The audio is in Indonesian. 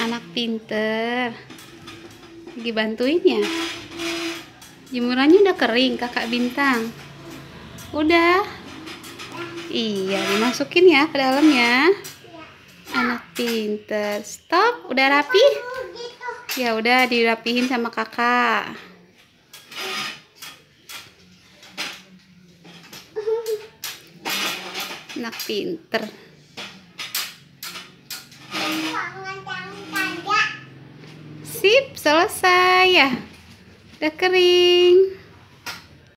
anak pinter lagi bantuin ya jemurannya udah kering kakak bintang udah iya dimasukin ya ke dalam ya anak pinter stop udah rapi ya udah dirapihin sama kakak anak pinter Sip, selesai ya. Udah kering.